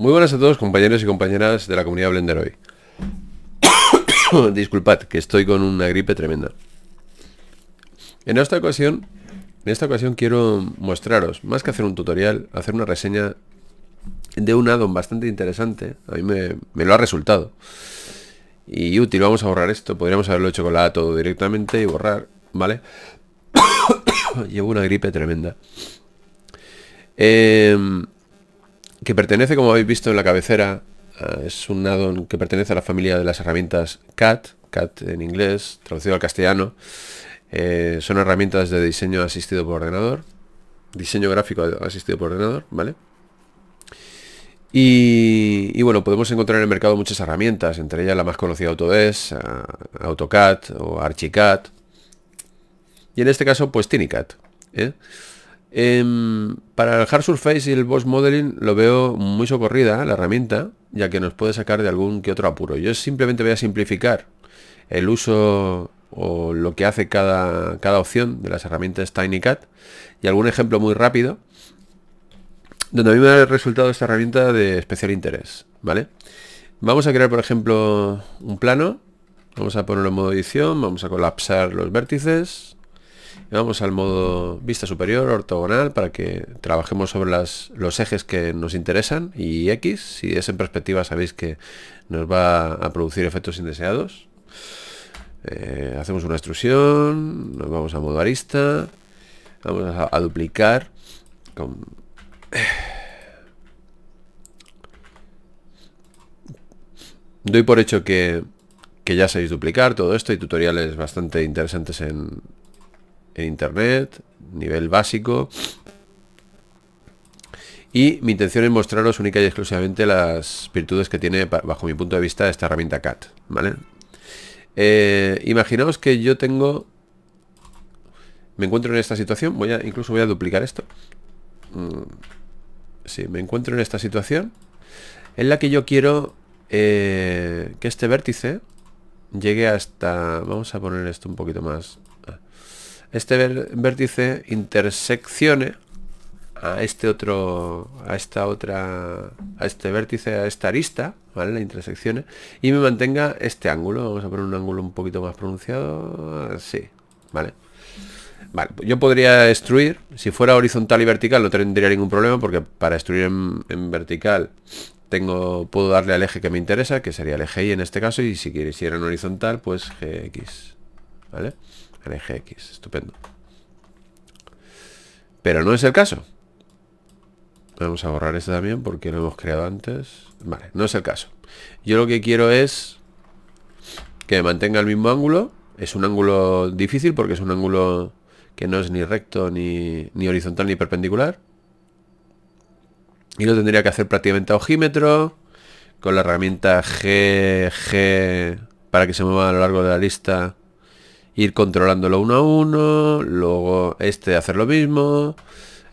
Muy buenas a todos compañeros y compañeras de la comunidad Blender hoy. Disculpad, que estoy con una gripe tremenda. En esta ocasión, en esta ocasión quiero mostraros, más que hacer un tutorial, hacer una reseña de un addon bastante interesante. A mí me, lo ha resultado. Y útil, vamos a borrar esto. Podríamos haberlo hecho con la todo directamente y borrar, ¿vale? Llevo una gripe tremenda. Em, que pertenece, como habéis visto en la cabecera, es un addon que pertenece a la familia de las herramientas CAT, CAT en inglés, traducido al castellano. Eh, son herramientas de diseño asistido por ordenador, diseño gráfico asistido por ordenador, ¿vale? Y, bueno, podemos encontrar en el mercado muchas herramientas, entre ellas la más conocida Autodesk, AutoCAD o ArchiCAD. Y en este caso, pues TinyCAD. ¿eh? Em, para el Hard Surface y el Boss Modeling lo veo muy socorrida, la herramienta, ya que nos puede sacar de algún que otro apuro. Yo simplemente voy a simplificar el uso o lo que hace cada, cada opción de las herramientas TinyCAD y algún ejemplo muy rápido donde a mí me ha resultado esta herramienta de especial interés, ¿vale? Vamos a crear, por ejemplo, un plano, vamos a ponerlo en modo edición, vamos a colapsar los vértices, vamos al modo vista superior, ortogonal, para que trabajemos sobre los ejes que nos interesan y X, si es en perspectiva sabéis que nos va a producir efectos indeseados. Eh, hacemos una extrusión, nos vamos a modo arista, vamos a, duplicar Doy por hecho que, que ya sabéis duplicar todo esto y tutoriales bastante interesantes en, internet, nivel básico. Y mi intención es mostraros única y exclusivamente las virtudes que tiene, bajo mi punto de vista, esta herramienta CAT. ¿vale? Eh, imaginaos que yo tengo... Me encuentro en esta situación, voy a, incluso voy a duplicar esto. Mm, sí, me encuentro en esta situación en la que yo quiero eh, que este vértice llegue hasta... Vamos a poner esto un poquito más este vértice interseccione a este otro a esta otra a este vértice a esta arista vale la interseccione y me mantenga este ángulo vamos a poner un ángulo un poquito más pronunciado sí vale Vale, pues yo podría destruir, si fuera horizontal y vertical no tendría ningún problema porque para destruir en, vertical tengo puedo darle al eje que me interesa, que sería el eje Y en este caso, y si quisiera en horizontal, pues GX. ¿Vale? eje GX, estupendo. Pero no es el caso. Vamos a borrar este también porque lo hemos creado antes. Vale, no es el caso. Yo lo que quiero es que mantenga el mismo ángulo. Es un ángulo difícil porque es un ángulo que no es ni recto, ni, ni horizontal, ni perpendicular. Y lo tendría que hacer prácticamente a ojímetro. Con la herramienta G, G para que se mueva a lo largo de la lista ir controlándolo uno a uno, luego este hacer lo mismo,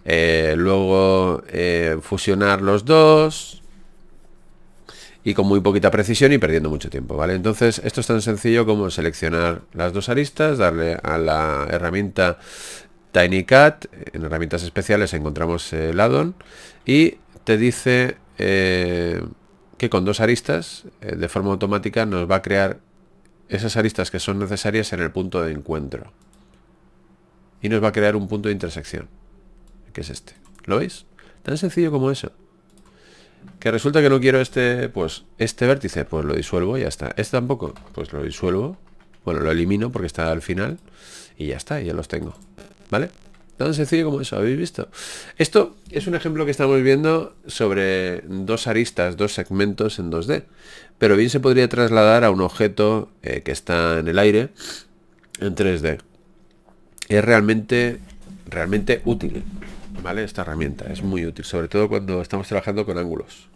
eh, luego eh, fusionar los dos y con muy poquita precisión y perdiendo mucho tiempo, ¿vale? Entonces esto es tan sencillo como seleccionar las dos aristas, darle a la herramienta Tiny cat en herramientas especiales encontramos el addon y te dice eh, que con dos aristas de forma automática nos va a crear esas aristas que son necesarias en el punto de encuentro. Y nos va a crear un punto de intersección, que es este. ¿Lo veis? Tan sencillo como eso. Que resulta que no quiero este, pues, este vértice, pues lo disuelvo y ya está. Este tampoco, pues lo disuelvo. Bueno, lo elimino porque está al final y ya está, ya los tengo. ¿Vale? Tan sencillo como eso, ¿habéis visto? Esto es un ejemplo que estamos viendo sobre dos aristas, dos segmentos en 2D pero bien se podría trasladar a un objeto eh, que está en el aire en 3D. Es realmente, realmente útil, ¿vale? Esta herramienta es muy útil, sobre todo cuando estamos trabajando con ángulos.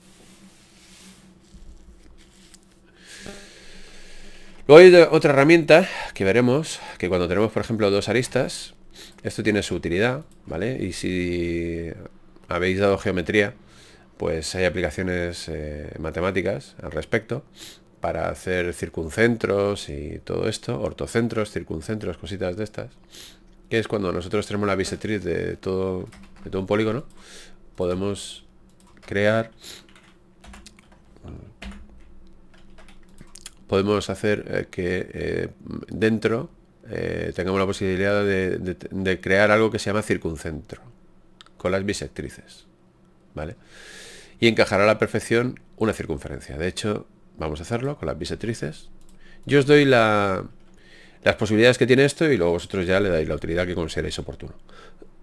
Luego hay otra herramienta que veremos, que cuando tenemos, por ejemplo, dos aristas, esto tiene su utilidad, ¿vale? Y si habéis dado geometría, pues hay aplicaciones eh, matemáticas al respecto para hacer circuncentros y todo esto, ortocentros, circuncentros, cositas de estas, que es cuando nosotros tenemos la bisectriz de todo, un polígono, podemos crear podemos hacer eh, que eh, dentro tengamos la posibilidad de, de, crear algo que se llama circuncentro con las bisectrices vale y encajará a la perfección una circunferencia. De hecho, vamos a hacerlo con las bisectrices. Yo os doy la, las posibilidades que tiene esto y luego vosotros ya le dais la utilidad que consideréis oportuno.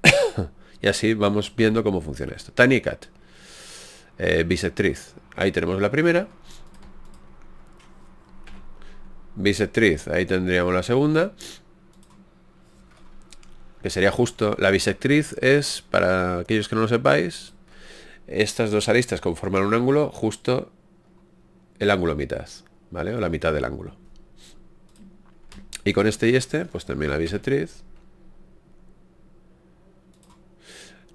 y así vamos viendo cómo funciona esto. y Cat, eh, bisectriz. Ahí tenemos la primera. Bisectriz, ahí tendríamos la segunda. Que sería justo. La bisectriz es, para aquellos que no lo sepáis, estas dos aristas conforman un ángulo justo el ángulo mitad, ¿vale? O la mitad del ángulo. Y con este y este, pues también la bisectriz.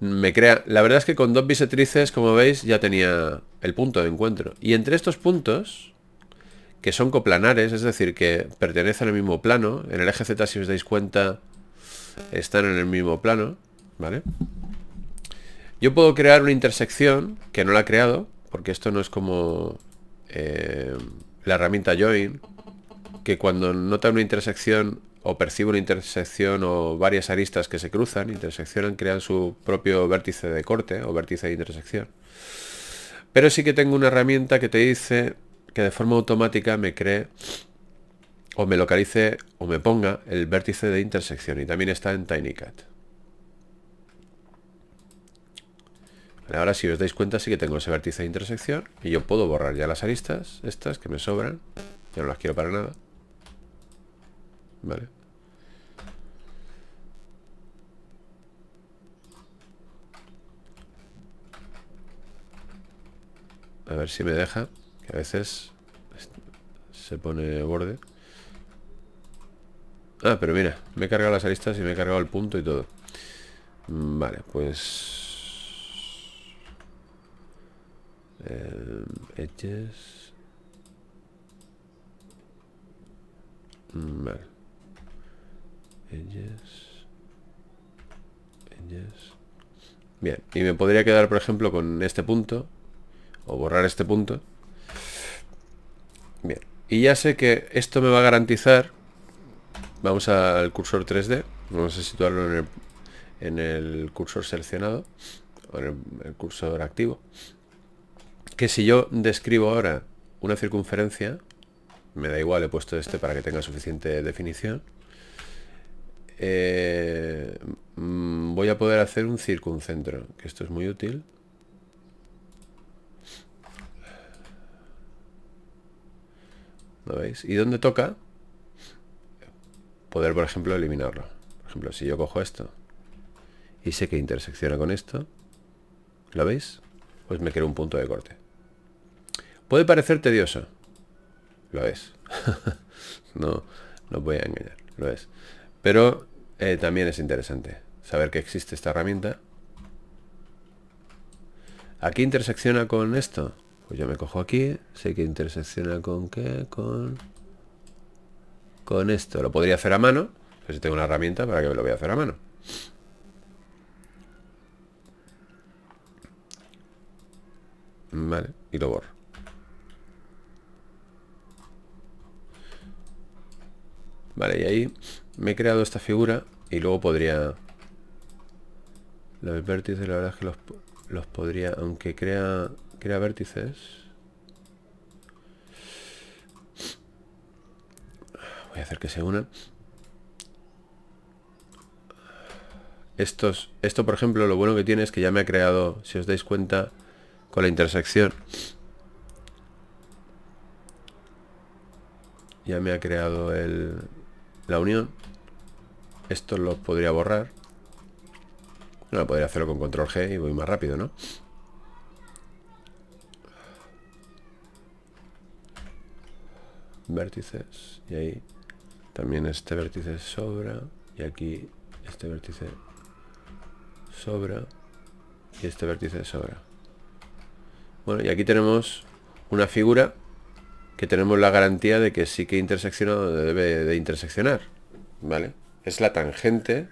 Me crea... La verdad es que con dos bisectrices, como veis, ya tenía el punto de encuentro. Y entre estos puntos, que son coplanares, es decir, que pertenecen al mismo plano, en el eje Z, si os dais cuenta, están en el mismo plano, ¿vale? vale yo puedo crear una intersección, que no la he creado, porque esto no es como eh, la herramienta join, que cuando nota una intersección o percibe una intersección o varias aristas que se cruzan, interseccionan, crean su propio vértice de corte o vértice de intersección. Pero sí que tengo una herramienta que te dice que de forma automática me cree o me localice o me ponga el vértice de intersección y también está en TinyCat. Ahora si os dais cuenta sí que tengo ese vértice de intersección y yo puedo borrar ya las aristas, estas que me sobran. Ya no las quiero para nada. Vale. A ver si me deja, que a veces se pone borde. Ah, pero mira, me he cargado las aristas y me he cargado el punto y todo. Mm, vale, pues edges eh, mm, edges bien y me podría quedar por ejemplo con este punto o borrar este punto bien y ya sé que esto me va a garantizar vamos al cursor 3D vamos a situarlo en el, en el cursor seleccionado o en el cursor activo que si yo describo ahora una circunferencia, me da igual, he puesto este para que tenga suficiente definición, eh, mm, voy a poder hacer un circuncentro, que esto es muy útil. ¿Lo veis? ¿Y dónde toca? Poder, por ejemplo, eliminarlo. Por ejemplo, si yo cojo esto y sé que intersecciona con esto, ¿lo veis? Pues me quiero un punto de corte. Puede parecer tedioso, Lo es. no, no voy a engañar. Lo es. Pero eh, también es interesante saber que existe esta herramienta. ¿Aquí intersecciona con esto? Pues yo me cojo aquí. Sé que intersecciona con qué? Con... Con esto. Lo podría hacer a mano. Pero pues si tengo una herramienta, ¿para qué lo voy a hacer a mano? Vale, y lo borro. Vale, y ahí me he creado esta figura y luego podría... Los vértices la verdad es que los, podría... Aunque crea, crea vértices... Voy a hacer que se unan. esto, por ejemplo, lo bueno que tiene es que ya me ha creado, si os dais cuenta, con la intersección. Ya me ha creado el, la unión. Esto lo podría borrar. no, podría hacerlo con control G y voy más rápido, ¿no? Vértices. Y ahí también este vértice sobra. Y aquí este vértice sobra. Y este vértice sobra. Bueno, y aquí tenemos una figura que tenemos la garantía de que sí que intersecciona debe de interseccionar. ¿Vale? Es la tangente.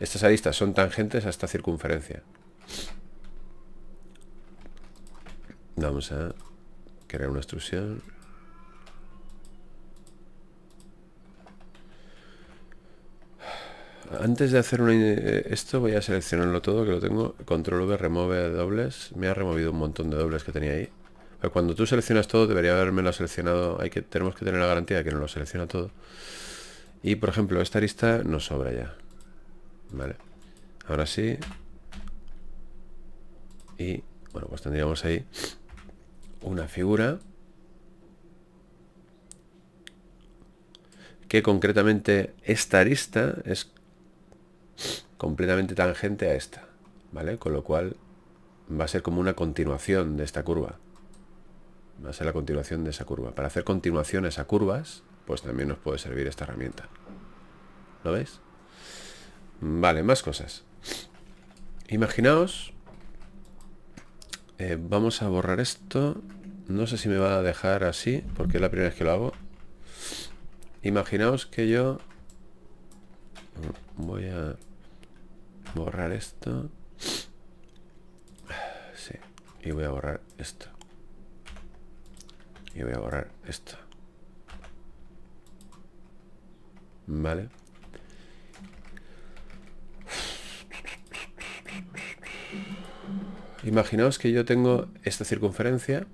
Estas aristas son tangentes a esta circunferencia. Vamos a crear una extrusión. Antes de hacer eh, esto voy a seleccionarlo todo, que lo tengo. Control V remove dobles. Me ha removido un montón de dobles que tenía ahí cuando tú seleccionas todo, debería haberme lo seleccionado. Hay que, tenemos que tener la garantía de que no lo selecciona todo. Y por ejemplo, esta arista nos sobra ya. Vale. Ahora sí. Y bueno, pues tendríamos ahí una figura que concretamente esta arista es completamente tangente a esta, ¿vale? Con lo cual va a ser como una continuación de esta curva va a ser la continuación de esa curva. Para hacer continuaciones a curvas, pues también nos puede servir esta herramienta. ¿Lo veis? Vale, más cosas. Imaginaos... Eh, vamos a borrar esto. No sé si me va a dejar así, porque es la primera vez que lo hago. Imaginaos que yo... Voy a borrar esto. Sí, y voy a borrar esto y voy a borrar esto vale imaginaos que yo tengo esta circunferencia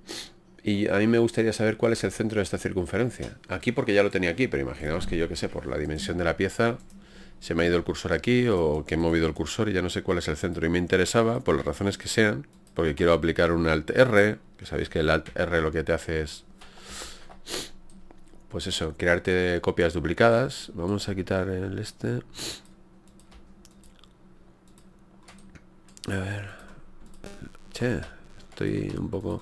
y a mí me gustaría saber cuál es el centro de esta circunferencia. Aquí porque ya lo tenía aquí, pero imaginaos que yo que sé, por la dimensión de la pieza se me ha ido el cursor aquí o que he movido el cursor y ya no sé cuál es el centro. Y me interesaba, por las razones que sean, porque quiero aplicar un Alt-R, que sabéis que el Alt-R lo que te hace es pues eso, crearte copias duplicadas. Vamos a quitar el este. A ver. Che, estoy un poco...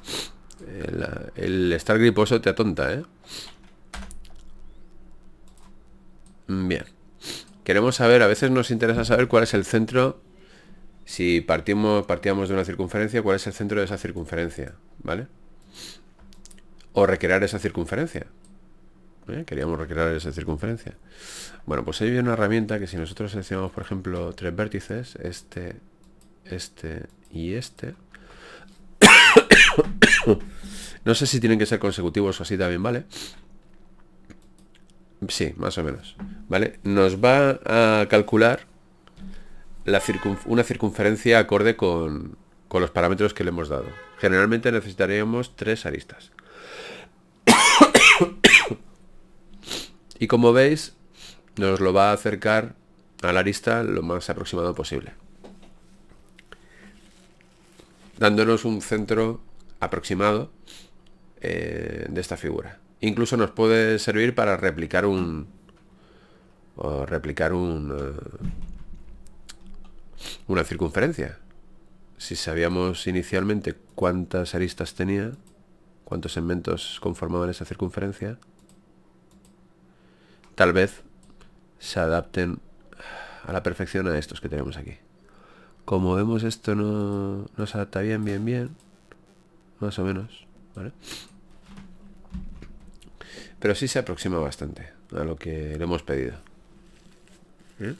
Eh, el, estar griposo te atonta, ¿eh? Mm, bien. Queremos saber, a veces nos interesa saber cuál es el centro, si partimos, partíamos de una circunferencia, cuál es el centro de esa circunferencia, ¿vale? O recrear esa circunferencia. ¿eh? queríamos recrear esa circunferencia. Bueno, pues hay una herramienta que si nosotros seleccionamos, por ejemplo, tres vértices, este, este y este, no sé si tienen que ser consecutivos o así también, ¿vale? Sí, más o menos, ¿vale? Nos va a calcular la una circunferencia acorde con, con los parámetros que le hemos dado. Generalmente necesitaríamos tres aristas. Y como veis, nos lo va a acercar a la arista lo más aproximado posible. Dándonos un centro aproximado eh, de esta figura. Incluso nos puede servir para replicar un... replicar un... Eh, una circunferencia. Si sabíamos inicialmente cuántas aristas tenía, cuántos segmentos conformaban esa circunferencia, tal vez se adapten a la perfección a estos que tenemos aquí. Como vemos esto no, se adapta bien, bien, bien. Más o menos, Pero sí se aproxima bastante a lo que le hemos pedido. ¿Mm?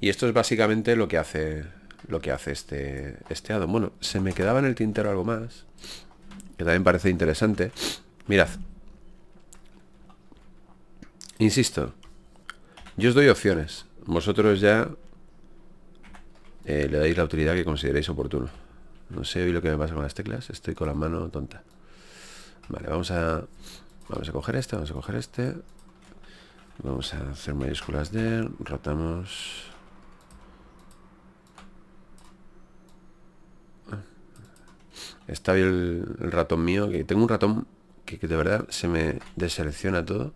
Y esto es básicamente lo que hace lo que hace este, este addon. Bueno, se me quedaba en el tintero algo más, que también parece interesante. Mirad, Insisto, yo os doy opciones. Vosotros ya eh, le dais la utilidad que consideréis oportuno. No sé hoy lo que me pasa con las teclas. Estoy con la mano tonta. Vale, vamos a... Vamos a coger este, vamos a coger este. Vamos a hacer mayúsculas de... Rotamos... Ah. Está bien el, ratón mío, que tengo un ratón que de verdad se me deselecciona todo.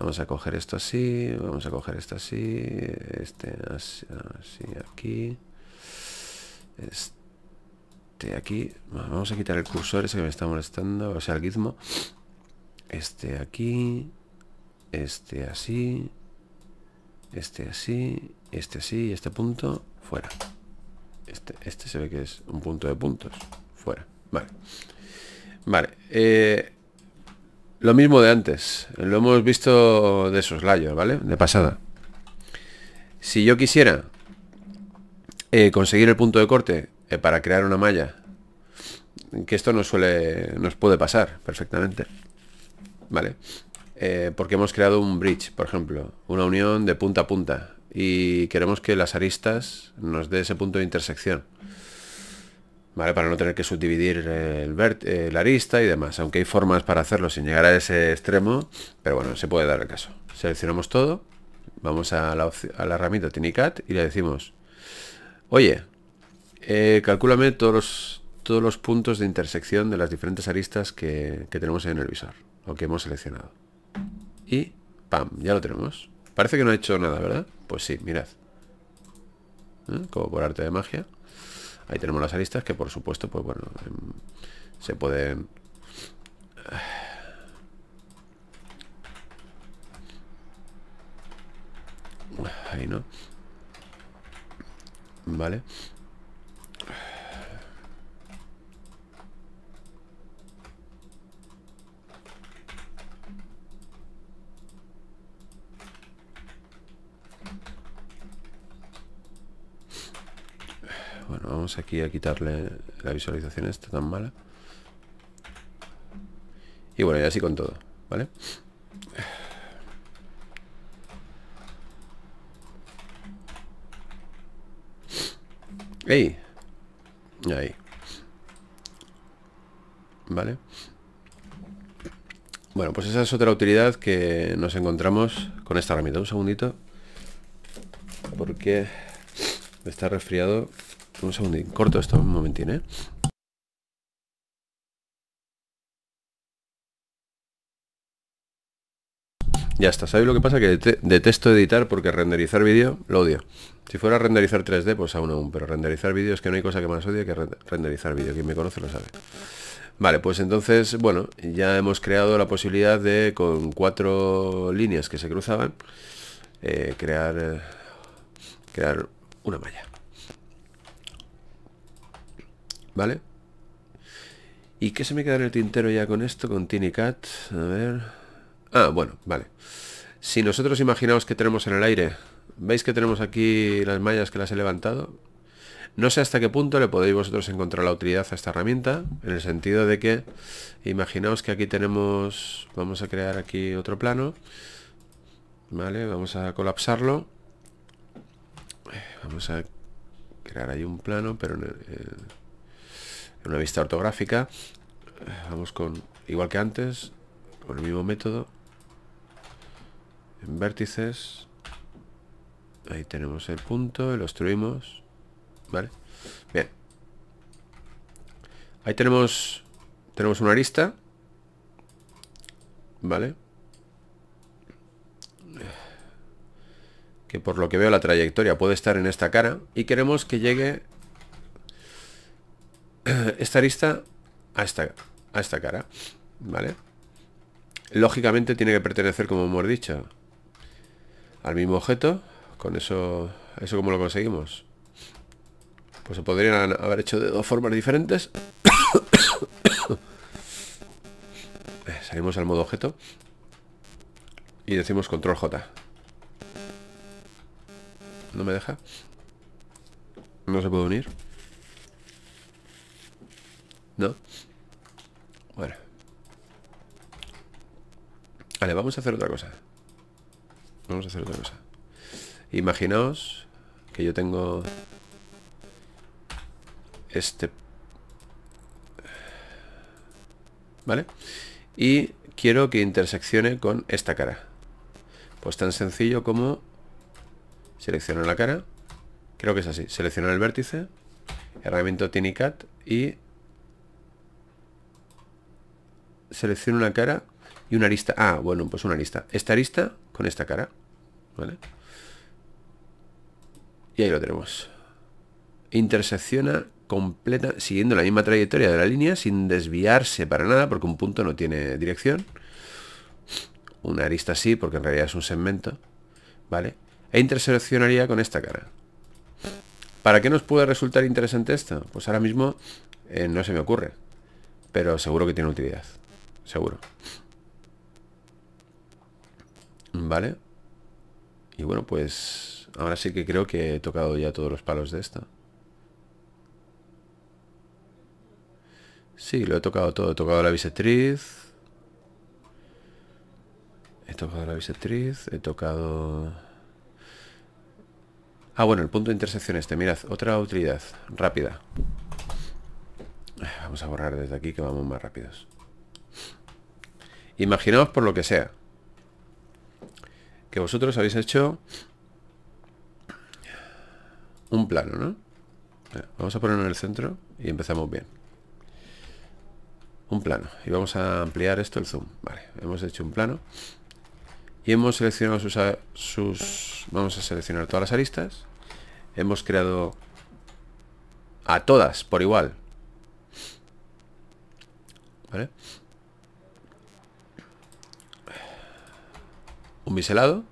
Vamos a coger esto así, vamos a coger esto así, este así, aquí, este aquí. Vamos a quitar el cursor ese que me está molestando, o sea, el gizmo. Este aquí, este así, este así, este así este punto fuera. Este, este se ve que es un punto de puntos. Fuera. Vale. Vale. Eh, lo mismo de antes. Lo hemos visto de soslayo, ¿vale? De pasada. Si yo quisiera eh, conseguir el punto de corte eh, para crear una malla, que esto nos suele, nos puede pasar perfectamente, ¿vale? Eh, porque hemos creado un bridge, por ejemplo, una unión de punta a punta y queremos que las aristas nos dé ese punto de intersección. Para no tener que subdividir el, eh, arista y demás, aunque hay formas para hacerlo sin llegar a ese extremo, pero bueno, se puede dar el caso. Seleccionamos todo, vamos a la, a herramienta Tinicat y le decimos, oye, eh, todos los, todos los puntos de intersección de las diferentes aristas que, tenemos en el visor, o que hemos seleccionado. Y, pam, ya lo tenemos. Parece que no ha hecho nada, ¿verdad? Pues sí, mirad. ¿Eh? Como por arte de magia. Ahí tenemos las aristas que por supuesto, pues bueno, em, se pueden... Ahí no. Vale. Bueno, vamos aquí a quitarle la visualización esta tan mala. Y bueno, y así con todo, ¿vale? ¡Ey! Ahí. ¿Vale? Bueno, pues esa es otra utilidad que nos encontramos con esta herramienta. Un segundito. Porque está resfriado un segundín, corto esto, un momentín, ¿eh? Ya está, ¿sabéis lo que pasa? Que detesto editar porque renderizar vídeo lo odio. Si fuera renderizar 3D, pues aún aún, pero renderizar vídeo es que no hay cosa que más odie que renderizar vídeo. Quien me conoce lo sabe. Vale, pues entonces, bueno, ya hemos creado la posibilidad de, con cuatro líneas que se cruzaban, eh, crear, eh, crear una malla. ¿Vale? ¿Y qué se me queda en el tintero ya con esto? Con Tiny A ver. Ah, bueno, vale. Si nosotros imaginaos que tenemos en el aire, ¿veis que tenemos aquí las mallas que las he levantado? No sé hasta qué punto le podéis vosotros encontrar la utilidad a esta herramienta, en el sentido de que imaginaos que aquí tenemos, vamos a crear aquí otro plano, ¿vale? Vamos a colapsarlo, vamos a crear ahí un plano, pero una vista ortográfica. Eh, vamos con, igual que antes, con el mismo método. En vértices. Ahí tenemos el punto, lo extruimos. ¿Vale? Bien. Ahí tenemos, tenemos una arista. ¿Vale? Que por lo que veo la trayectoria puede estar en esta cara. Y queremos que llegue esta arista a esta, a esta cara, ¿vale? Lógicamente tiene que pertenecer, como hemos dicho, al mismo objeto. Con eso, ¿eso cómo lo conseguimos? Pues se podrían haber hecho de dos formas diferentes. Salimos al modo objeto y decimos control J. ¿No me deja? ¿No se puede unir? Bueno. Vale, vamos a hacer otra cosa. Vamos a hacer otra cosa. Imaginaos que yo tengo este... ¿Vale? Y quiero que interseccione con esta cara. Pues tan sencillo como selecciono la cara. Creo que es así. selecciono el vértice. Herramienta TiniCat y selecciono una cara y una arista. Ah, bueno, pues una arista. Esta arista con esta cara. ¿Vale? Y ahí lo tenemos. Intersecciona completa, siguiendo la misma trayectoria de la línea, sin desviarse para nada, porque un punto no tiene dirección. Una arista sí, porque en realidad es un segmento. ¿Vale? E interseccionaría con esta cara. ¿Para qué nos puede resultar interesante esto? Pues ahora mismo eh, no se me ocurre, pero seguro que tiene utilidad seguro. Vale. Y bueno, pues ahora sí que creo que he tocado ya todos los palos de esta. Sí, lo he tocado todo. He tocado la bisectriz. He tocado la bisectriz. He tocado... Ah, bueno, el punto de intersección este. Mirad, otra utilidad rápida. Vamos a borrar desde aquí que vamos más rápidos. Imaginaos por lo que sea. Que vosotros habéis hecho un plano, ¿no? Vamos a ponerlo en el centro y empezamos bien. Un plano. Y vamos a ampliar esto el zoom. Vale, hemos hecho un plano. Y hemos seleccionado sus, Vamos a seleccionar todas las aristas. Hemos creado a todas por igual. ¿Vale? un biselado,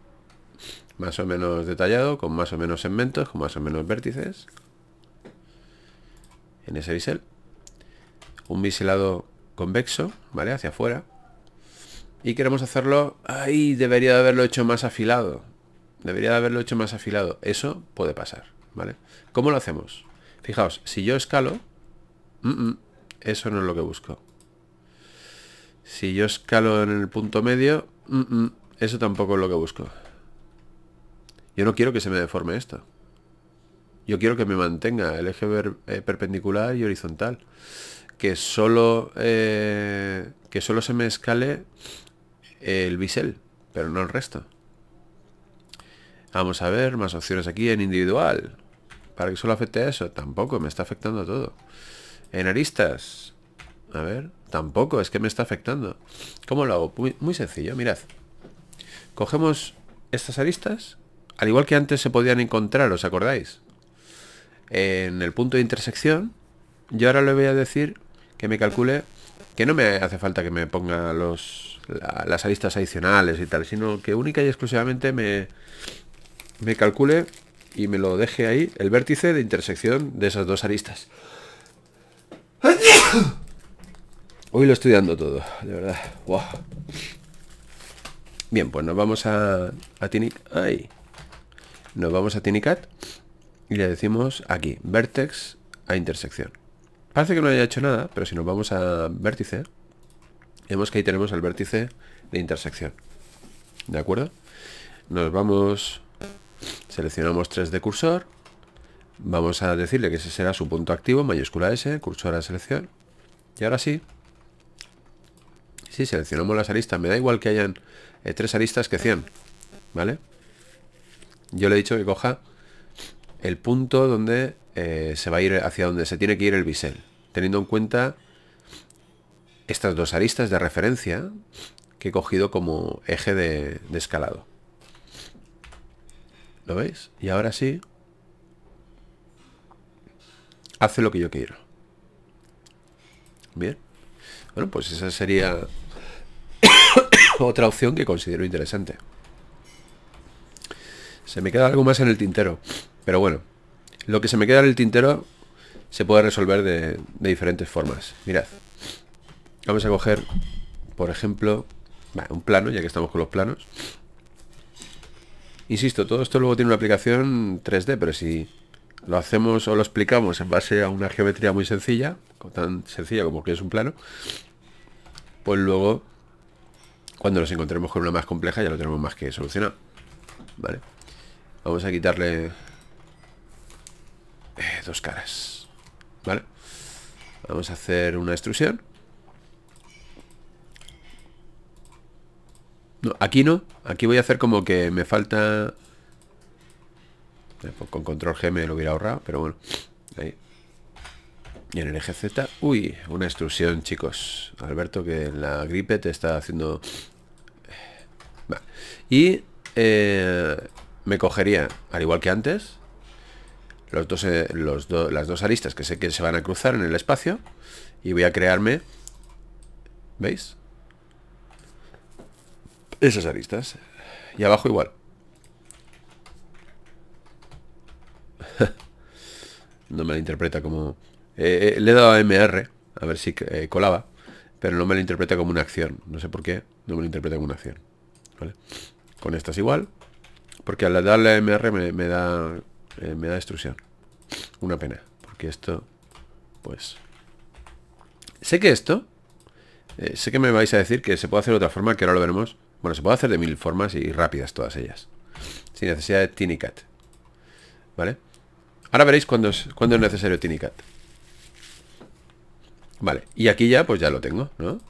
más o menos detallado, con más o menos segmentos, con más o menos vértices. En ese bisel. Un biselado convexo, ¿vale? Hacia afuera. Y queremos hacerlo... ahí Debería de haberlo hecho más afilado. Debería de haberlo hecho más afilado. Eso puede pasar, ¿vale? ¿Cómo lo hacemos? Fijaos, si yo escalo... Mm, mm, eso no es lo que busco. Si yo escalo en el punto medio... Mm, eso tampoco es lo que busco. Yo no quiero que se me deforme esto. Yo quiero que me mantenga el eje eh, perpendicular y horizontal. Que solo, eh, que solo se me escale el bisel, pero no el resto. Vamos a ver, más opciones aquí en individual. ¿Para que solo afecte eso? Tampoco, me está afectando a todo. En aristas. A ver, tampoco, es que me está afectando. ¿Cómo lo hago? muy sencillo, mirad. Cogemos estas aristas, al igual que antes se podían encontrar, ¿os acordáis? En el punto de intersección, yo ahora le voy a decir que me calcule que no me hace falta que me ponga los, las aristas adicionales y tal, sino que única y exclusivamente me, me calcule y me lo deje ahí el vértice de intersección de esas dos aristas. Hoy lo estoy dando todo, de verdad. Wow. Bien, pues nos vamos a, a Tinicat. Ahí. Nos vamos a Tinicat y le decimos aquí, vertex a intersección. Parece que no haya hecho nada, pero si nos vamos a vértice, vemos que ahí tenemos el vértice de intersección. ¿De acuerdo? Nos vamos, seleccionamos 3 de cursor, vamos a decirle que ese será su punto activo, mayúscula S, cursor a selección. Y ahora sí, si seleccionamos las aristas, me da igual que hayan eh, tres aristas que 100. ¿Vale? Yo le he dicho que coja el punto donde eh, se va a ir hacia donde se tiene que ir el bisel. Teniendo en cuenta estas dos aristas de referencia que he cogido como eje de, de escalado. ¿Lo veis? Y ahora sí, hace lo que yo quiero. Bien. Bueno, pues esa sería otra opción que considero interesante. Se me queda algo más en el tintero, pero bueno, lo que se me queda en el tintero se puede resolver de, diferentes formas. Mirad, vamos a coger, por ejemplo, un plano, ya que estamos con los planos. Insisto, todo esto luego tiene una aplicación 3D, pero si lo hacemos o lo explicamos en base a una geometría muy sencilla, tan sencilla como que es un plano, pues luego cuando nos encontremos con una más compleja ya lo tenemos más que solucionar, Vale. Vamos a quitarle eh, dos caras. Vale. Vamos a hacer una extrusión. No, aquí no. Aquí voy a hacer como que me falta... Eh, pues, con control G me lo hubiera ahorrado, pero bueno. Ahí. Y en el eje Z, uy, una extrusión, chicos. Alberto, que en la gripe te está haciendo... Eh, y eh, me cogería, al igual que antes, los dos, eh, las dos aristas que sé que se van a cruzar en el espacio. Y voy a crearme... ¿Veis? Esas aristas. Y abajo igual. no me la interpreta como... Eh, eh, le he dado a MR, a ver si eh, colaba, pero no me lo interpreta como una acción. No sé por qué, no me lo interpreta como una acción. Con estas es igual, porque al darle a MR me, da me da destrucción Una pena, porque esto, pues... Sé que esto, sé que me vais a decir que se puede hacer de otra forma, que ahora lo veremos. Bueno, se puede hacer de mil formas y rápidas todas ellas. Sin necesidad de Cat. ¿Vale? Ahora veréis cuándo es, es necesario Tinicat. Vale, y aquí ya, pues ya lo tengo, ¿no?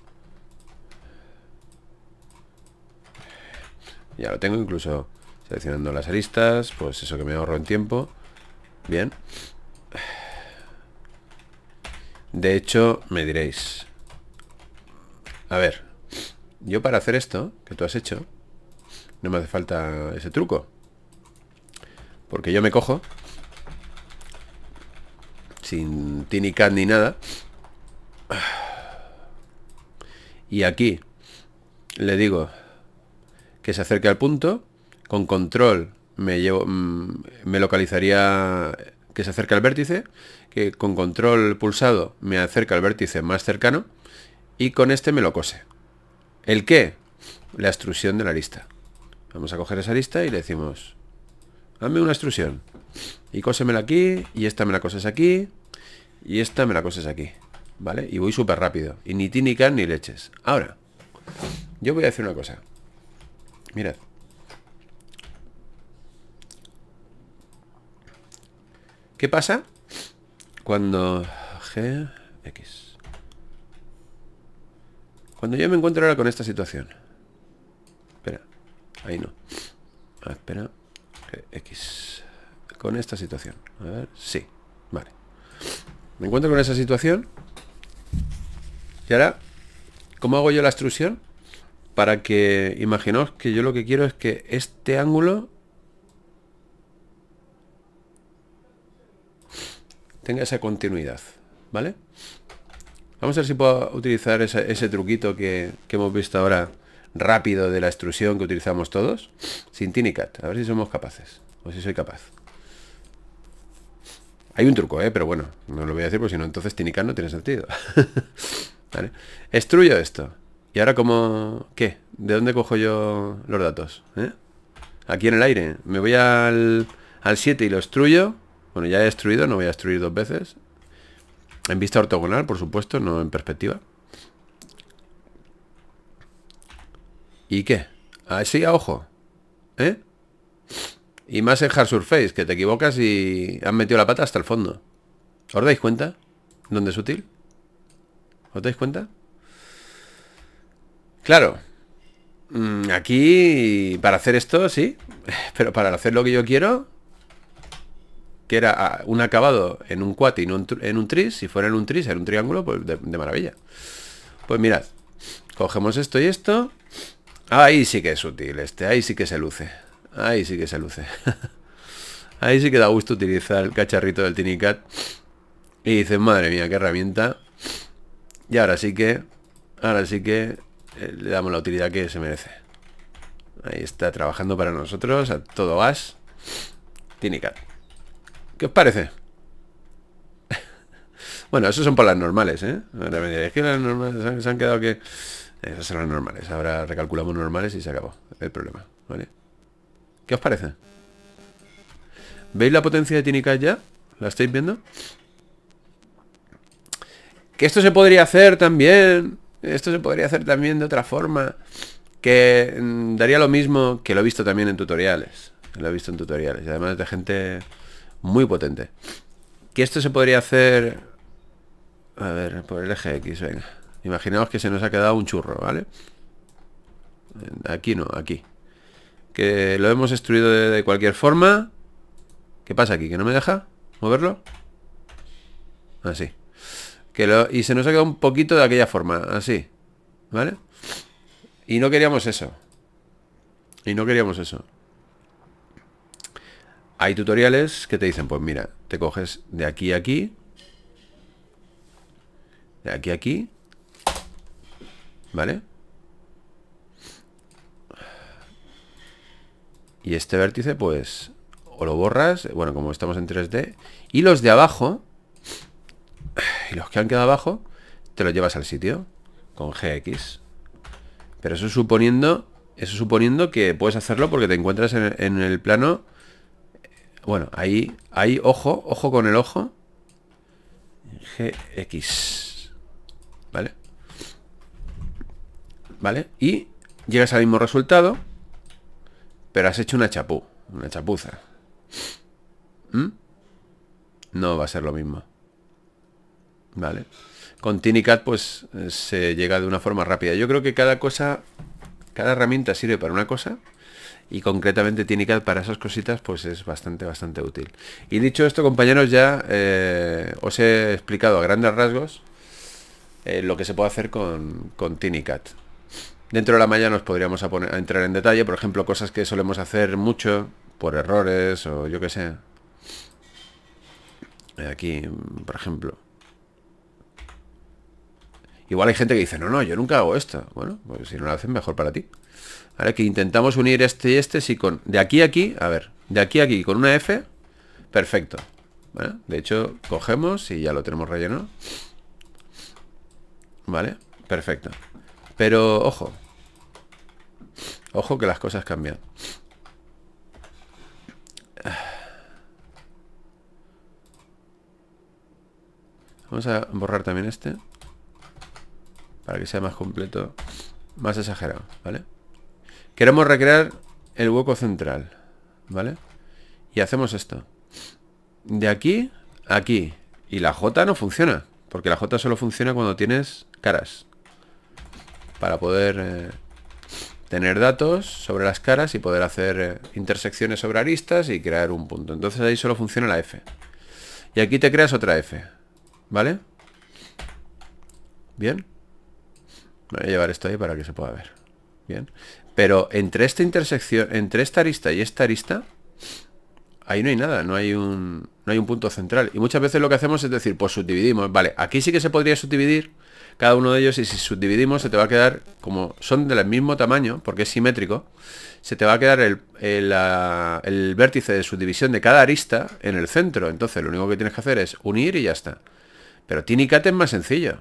Ya lo tengo, incluso seleccionando las aristas, pues eso que me ahorro en tiempo. Bien. De hecho, me diréis... A ver, yo para hacer esto que tú has hecho, no me hace falta ese truco. Porque yo me cojo, sin tinicat ni nada, y aquí le digo que se acerque al punto. Con control me, llevo, mm, me localizaría que se acerque al vértice. Que con control pulsado me acerca al vértice más cercano. Y con este me lo cose. ¿El qué? La extrusión de la lista. Vamos a coger esa lista y le decimos, dame una extrusión. Y cósemela aquí, y esta me la coses aquí, y esta me la coses aquí. ¿Vale? Y voy súper rápido. Y ni ti ni can ni leches. Ahora, yo voy a decir una cosa. Mirad. ¿Qué pasa cuando G, X? Cuando yo me encuentro ahora con esta situación. Espera, ahí no. Ah, espera, X. Con esta situación. A ver, sí, vale. Me encuentro con esa situación y ahora, ¿cómo hago yo la extrusión? Para que, imaginaos que yo lo que quiero es que este ángulo tenga esa continuidad, ¿vale? Vamos a ver si puedo utilizar ese, truquito que, hemos visto ahora rápido de la extrusión que utilizamos todos sin Tinicat. A ver si somos capaces o si soy capaz. Hay un truco, ¿eh? pero bueno, no lo voy a decir porque si no entonces Tinicat no tiene sentido. ¿Vale? esto. ¿Y ahora cómo... qué? ¿De dónde cojo yo los datos? ¿Eh? Aquí en el aire. Me voy al, al 7 y lo estruyo Bueno, ya he destruido no voy a destruir dos veces. En vista ortogonal, por supuesto, no en perspectiva. ¿Y qué? Así a ojo. ¿Eh? Y más en Hard Surface, que te equivocas y han metido la pata hasta el fondo. ¿Os dais cuenta? ¿Dónde es útil? ¿Os dais cuenta? Claro. Mm, aquí, para hacer esto, sí. Pero para hacer lo que yo quiero, que era ah, un acabado en un cuate y no en un tris, si fuera en un tris, en un triángulo, pues de, maravilla. Pues mirad, cogemos esto y esto. Ahí sí que es útil este, ahí sí que se luce. Ahí sí que se luce. ahí sí que da gusto utilizar el cacharrito del Tinicat. Y dices, madre mía, qué herramienta y ahora sí que, ahora sí que eh, le damos la utilidad que se merece. Ahí está trabajando para nosotros a todo gas. Tinicat. ¿Qué os parece? bueno, esos son por las normales, ¿eh? Ahora que las normales se han quedado que... Esas son las normales. Ahora recalculamos normales y se acabó el problema, ¿vale? ¿Qué os parece? ¿Veis la potencia de Tinicat ya? ¿La estáis viendo? Que esto se podría hacer también. Esto se podría hacer también de otra forma. Que mm, daría lo mismo que lo he visto también en tutoriales. Lo he visto en tutoriales. Y además de gente muy potente. Que esto se podría hacer... A ver, por el eje X, venga. Imaginaos que se nos ha quedado un churro, ¿vale? Aquí no, aquí. Que lo hemos destruido de, de cualquier forma. ¿Qué pasa aquí? ¿Que no me deja moverlo? Así y se nos ha quedado un poquito de aquella forma, así. ¿Vale? Y no queríamos eso. Y no queríamos eso. Hay tutoriales que te dicen, pues mira, te coges de aquí a aquí. De aquí a aquí. ¿Vale? Y este vértice, pues, o lo borras, bueno, como estamos en 3D. Y los de abajo, y los que han quedado abajo, te los llevas al sitio con GX. Pero eso suponiendo, eso suponiendo que puedes hacerlo porque te encuentras en, el plano... Bueno, ahí, ahí, ojo, ojo con el ojo. GX. ¿Vale? ¿Vale? Y llegas al mismo resultado, pero has hecho una chapú, una chapuza. ¿Mm? No va a ser lo mismo. Vale. Con Tinicat pues eh, se llega de una forma rápida. Yo creo que cada cosa, cada herramienta sirve para una cosa y concretamente TiniCat para esas cositas pues es bastante, bastante útil. Y dicho esto compañeros ya eh, os he explicado a grandes rasgos eh, lo que se puede hacer con, con Dentro de la malla nos podríamos a entrar en detalle, por ejemplo, cosas que solemos hacer mucho por errores o yo que sé. Aquí, por ejemplo. Igual hay gente que dice, no, no, yo nunca hago esto. Bueno, pues si no lo hacen, mejor para ti. Ahora que intentamos unir este y este, si con... De aquí a aquí, a ver, de aquí a aquí, con una F, perfecto. De hecho, cogemos y ya lo tenemos relleno. ¿Vale? Perfecto. Pero, ojo. Ojo que las cosas cambian. Vamos a borrar también este. Para que sea más completo Más exagerado, ¿vale? Queremos recrear el hueco central ¿Vale? Y hacemos esto De aquí a aquí Y la J no funciona Porque la J solo funciona cuando tienes caras Para poder... Eh, tener datos sobre las caras y poder hacer eh, intersecciones sobre aristas y crear un punto. Entonces ahí solo funciona la F. Y aquí te creas otra F. ¿Vale? Bien. Voy a llevar esto ahí para que se pueda ver. Bien. Pero entre esta intersección, entre esta arista y esta arista, ahí no hay nada, no hay un, hay un punto central. Y muchas veces lo que hacemos es decir, pues subdividimos. Vale, aquí sí que se podría subdividir cada uno de ellos y si subdividimos se te va a quedar, como son del mismo tamaño, porque es simétrico, se te va a quedar el, vértice de subdivisión de cada arista en el centro. Entonces lo único que tienes que hacer es unir y ya está. Pero tiene es más sencillo.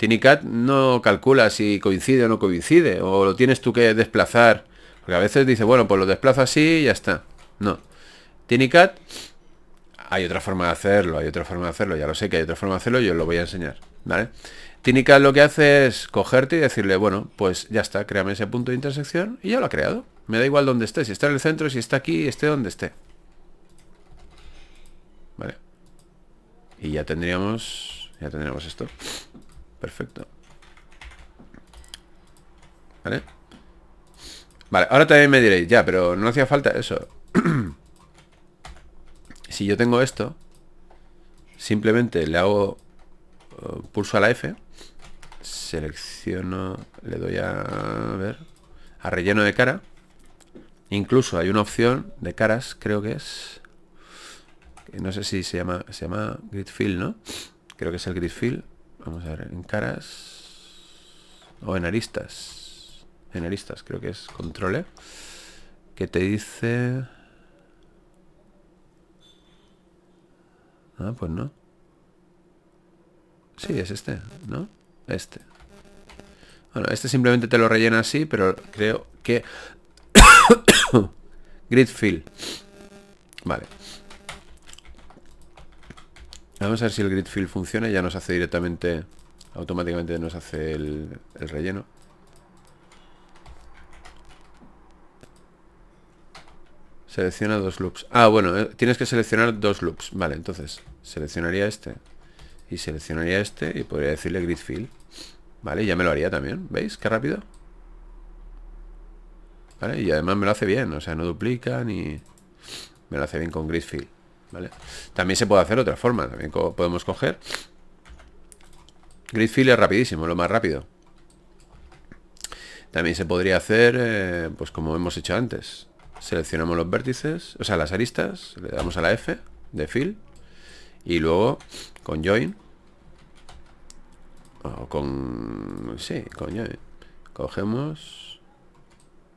Tinicat no calcula si coincide o no coincide, o lo tienes tú que desplazar, porque a veces dice, bueno, pues lo desplazo así y ya está. No. Tinicat, hay otra forma de hacerlo, hay otra forma de hacerlo, ya lo sé que hay otra forma de hacerlo, yo os lo voy a enseñar, ¿vale? Tinicat lo que hace es cogerte y decirle, bueno, pues ya está, créame ese punto de intersección y ya lo ha creado. Me da igual donde esté, si está en el centro, si está aquí, esté donde esté. Vale. Y ya tendríamos, ya tendríamos esto. Perfecto. ¿Vale? Vale, ahora también me diréis, ya, pero no hacía falta eso. si yo tengo esto, simplemente le hago eh, pulso a la F, selecciono, le doy a, ver, a relleno de cara. Incluso hay una opción de caras, creo que es. no sé si se llama. Se llama grid fill, ¿no? Creo que es el grid fill. Vamos a ver, en caras... O en aristas. En aristas, creo que es control Que te dice... Ah, pues no. Sí, es este, ¿no? Este. Bueno, este simplemente te lo rellena así, pero creo que... Grid fill. Vale. Vamos a ver si el grid fill funciona ya nos hace directamente, automáticamente nos hace el, relleno. Selecciona dos loops. Ah, bueno, eh, tienes que seleccionar dos loops. Vale, entonces seleccionaría este y seleccionaría este y podría decirle grid fill. Vale, ya me lo haría también. ¿Veis? Qué rápido. Vale, y además me lo hace bien. O sea, no duplica ni... Me lo hace bien con grid también se puede hacer otra forma, también podemos coger Grid fill es rapidísimo, lo más rápido. También se podría hacer, eh, pues como hemos hecho antes. Seleccionamos los vértices, o sea, las aristas, le damos a la F de fill y luego con join o con sí, con join cogemos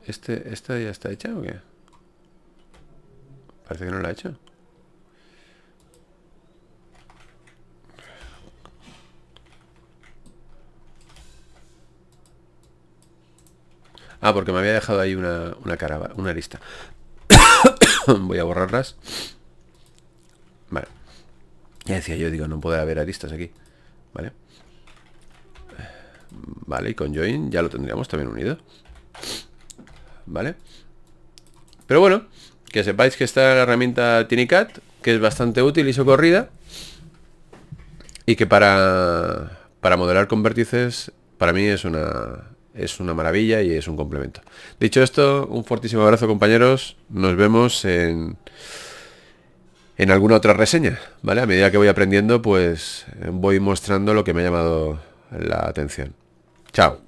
este esta ya está hecha o qué? Parece que no la ha hecho. Ah, porque me había dejado ahí una, una cara, una lista. Voy a borrarlas. Vale. Ya decía yo, digo, no puede haber aristas aquí. Vale. Vale, y con join ya lo tendríamos también unido. Vale. Pero bueno, que sepáis que está la herramienta TinyCat, que es bastante útil y socorrida. Y que para, para modelar con vértices, para mí es una, es una maravilla y es un complemento. Dicho esto, un fortísimo abrazo compañeros. Nos vemos en, en alguna otra reseña, ¿vale? A medida que voy aprendiendo, pues voy mostrando lo que me ha llamado la atención. Chao.